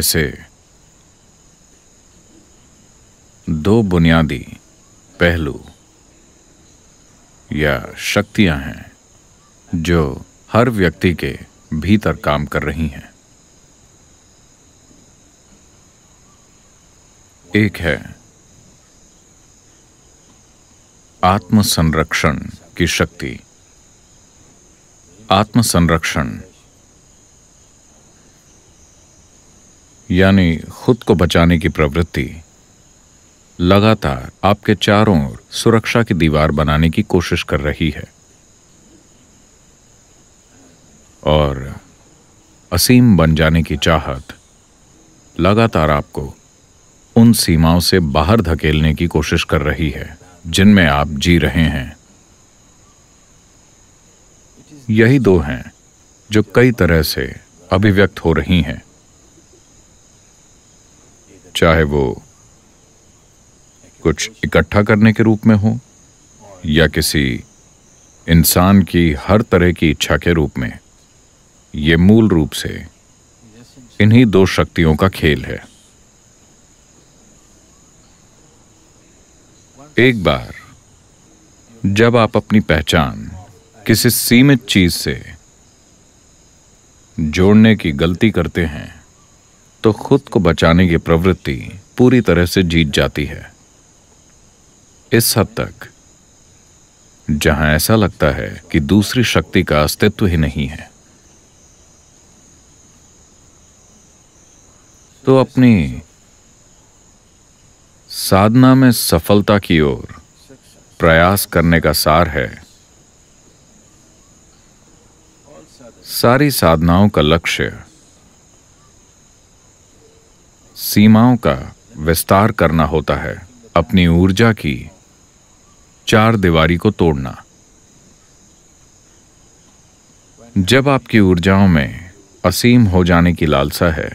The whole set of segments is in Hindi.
ऐसे दो बुनियादी पहलू या शक्तियां हैं जो हर व्यक्ति के भीतर काम कर रही हैं एक है आत्मसंरक्षण की शक्ति आत्मसंरक्षण यानी खुद को बचाने की प्रवृत्ति लगातार आपके चारों ओर सुरक्षा की दीवार बनाने की कोशिश कर रही है और असीम बन जाने की चाहत लगातार आपको उन सीमाओं से बाहर धकेलने की कोशिश कर रही है जिनमें आप जी रहे हैं यही दो हैं जो कई तरह से अभिव्यक्त हो रही हैं चाहे वो कुछ इकट्ठा करने के रूप में हो या किसी इंसान की हर तरह की इच्छा के रूप में ये मूल रूप से इन्हीं दो शक्तियों का खेल है एक बार जब आप अपनी पहचान किसी सीमित चीज से जोड़ने की गलती करते हैं तो खुद को बचाने की प्रवृत्ति पूरी तरह से जीत जाती है इस हद तक जहां ऐसा लगता है कि दूसरी शक्ति का अस्तित्व ही नहीं है तो अपनी साधना में सफलता की ओर प्रयास करने का सार है सारी साधनाओं का लक्ष्य सीमाओं का विस्तार करना होता है अपनी ऊर्जा की चार दीवारी को तोड़ना जब आपकी ऊर्जाओं में असीम हो जाने की लालसा है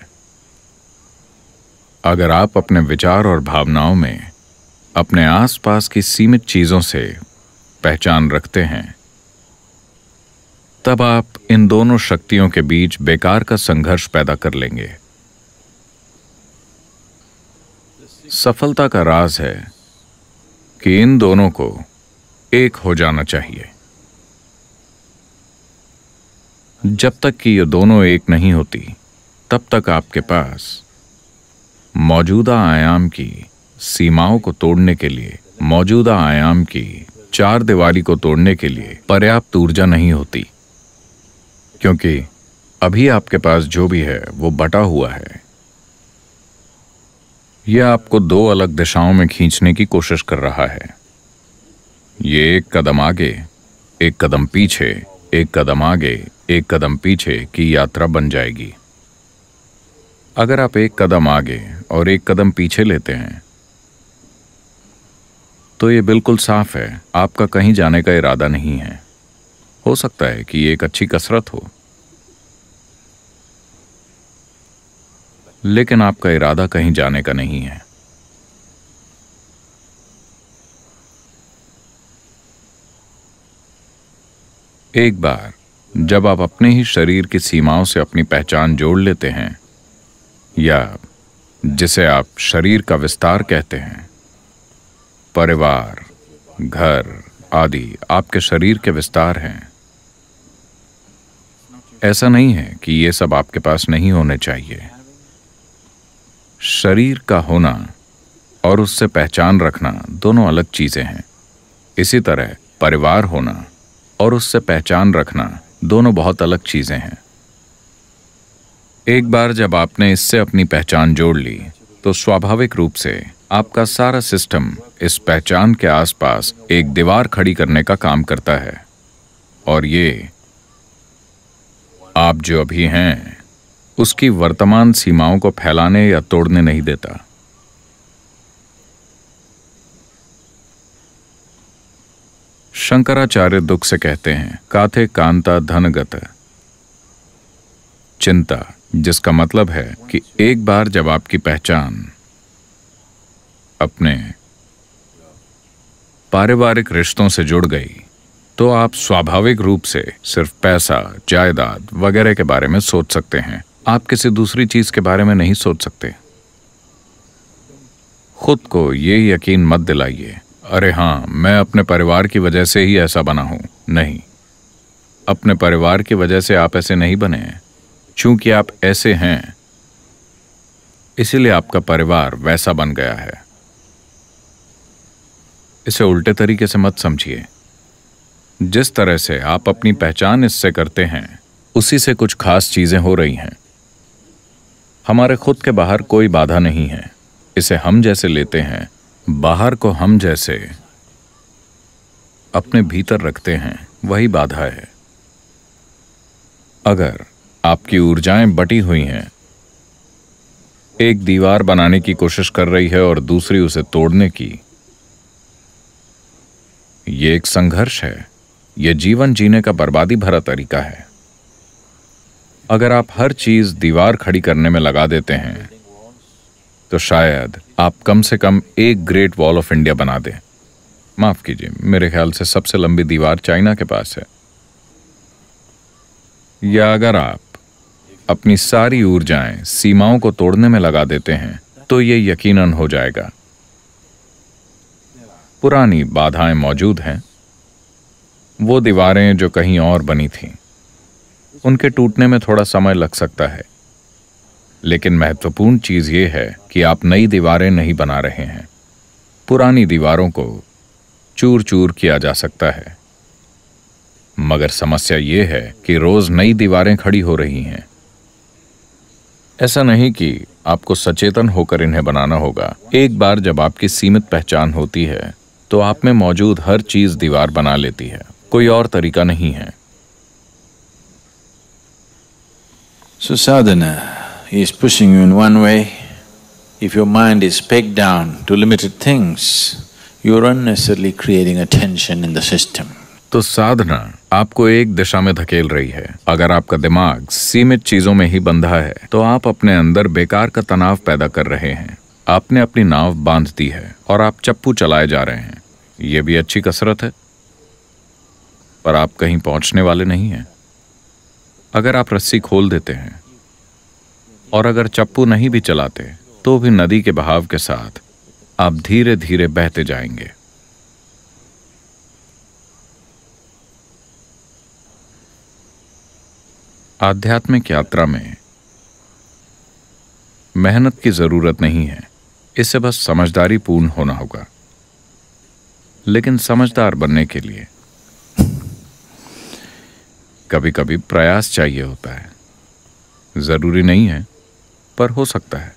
अगर आप अपने विचार और भावनाओं में अपने आसपास की सीमित चीज़ों से पहचान रखते हैं तब आप इन दोनों शक्तियों के बीच बेकार का संघर्ष पैदा कर लेंगे सफलता का राज है कि इन दोनों को एक हो जाना चाहिए जब तक कि ये दोनों एक नहीं होती तब तक आपके पास मौजूदा आयाम की सीमाओं को तोड़ने के लिए मौजूदा आयाम की चार दीवारी को तोड़ने के लिए पर्याप्त ऊर्जा नहीं होती क्योंकि अभी आपके पास जो भी है वो बटा हुआ है यह आपको दो अलग दिशाओं में खींचने की कोशिश कर रहा है ये एक कदम आगे एक कदम पीछे एक कदम आगे एक कदम पीछे की यात्रा बन जाएगी अगर आप एक कदम आगे और एक कदम पीछे लेते हैं तो ये बिल्कुल साफ है आपका कहीं जाने का इरादा नहीं है हो सकता है कि ये एक अच्छी कसरत हो लेकिन आपका इरादा कहीं जाने का नहीं है एक बार जब आप अपने ही शरीर की सीमाओं से अपनी पहचान जोड़ लेते हैं या जिसे आप शरीर का विस्तार कहते हैं परिवार घर आदि आपके शरीर के विस्तार हैं ऐसा नहीं है कि ये सब आपके पास नहीं होने चाहिए शरीर का होना और उससे पहचान रखना दोनों अलग चीज़ें हैं इसी तरह परिवार होना और उससे पहचान रखना दोनों बहुत अलग चीज़ें हैं एक बार जब आपने इससे अपनी पहचान जोड़ ली तो स्वाभाविक रूप से आपका सारा सिस्टम इस पहचान के आसपास एक दीवार खड़ी करने का काम करता है और ये आप जो अभी हैं उसकी वर्तमान सीमाओं को फैलाने या तोड़ने नहीं देता शंकराचार्य दुख से कहते हैं काथे कांता धनगत चिंता जिसका मतलब है कि एक बार जब आपकी पहचान अपने पारिवारिक रिश्तों से जुड़ गई तो आप स्वाभाविक रूप से सिर्फ पैसा जायदाद वगैरह के बारे में सोच सकते हैं आप किसी दूसरी चीज के बारे में नहीं सोच सकते खुद को ये यकीन मत दिलाइए अरे हाँ मैं अपने परिवार की वजह से ही ऐसा बना हूं नहीं अपने परिवार की वजह से आप ऐसे नहीं बने चूंकि आप ऐसे हैं इसीलिए आपका परिवार वैसा बन गया है इसे उल्टे तरीके से मत समझिए जिस तरह से आप अपनी पहचान इससे करते हैं उसी से कुछ खास चीजें हो रही हैं हमारे खुद के बाहर कोई बाधा नहीं है इसे हम जैसे लेते हैं बाहर को हम जैसे अपने भीतर रखते हैं वही बाधा है अगर आपकी ऊर्जाएं बटी हुई हैं एक दीवार बनाने की कोशिश कर रही है और दूसरी उसे तोड़ने की यह एक संघर्ष है यह जीवन जीने का बर्बादी भरा तरीका है अगर आप हर चीज दीवार खड़ी करने में लगा देते हैं तो शायद आप कम से कम एक ग्रेट वॉल ऑफ इंडिया बना दें माफ कीजिए मेरे ख्याल से सबसे लंबी दीवार चाइना के पास है या अगर आप अपनी सारी ऊर्जाएं सीमाओं को तोड़ने में लगा देते हैं तो ये यकीनन हो जाएगा पुरानी बाधाएं मौजूद हैं वो दीवारें जो कहीं और बनी थीं उनके टूटने में थोड़ा समय लग सकता है लेकिन महत्वपूर्ण चीज़ ये है कि आप नई दीवारें नहीं बना रहे हैं पुरानी दीवारों को चूर चूर किया जा सकता है मगर समस्या ये है कि रोज़ नई दीवारें खड़ी हो रही हैं ऐसा नहीं कि आपको सचेतन होकर इन्हें बनाना होगा एक बार जब आपकी सीमित पहचान होती है तो आप में मौजूद हर चीज़ दीवार बना लेती है कोई और तरीका नहीं है So sadhana is pushing you in one way. If your mind is pegged down to limited things, you're unnecessarily creating a tension in the system. तो साधना आपको एक दिशा में धकेल रही है अगर आपका दिमाग सीमित चीजों में ही बंधा है तो आप अपने अंदर बेकार का तनाव पैदा कर रहे हैं आपने अपनी नाव बांध दी है और आप चप्पू चलाए जा रहे हैं ये भी अच्छी कसरत है पर आप कहीं पहुंचने वाले नहीं हैं अगर आप रस्सी खोल देते हैं और अगर चप्पू नहीं भी चलाते तो भी नदी के बहाव के साथ आप धीरे धीरे बहते जाएंगे आध्यात्मिक यात्रा में मेहनत की जरूरत नहीं है इससे बस समझदारी पूर्ण होना होगा लेकिन समझदार बनने के लिए कभी कभी प्रयास चाहिए होता है ज़रूरी नहीं है पर हो सकता है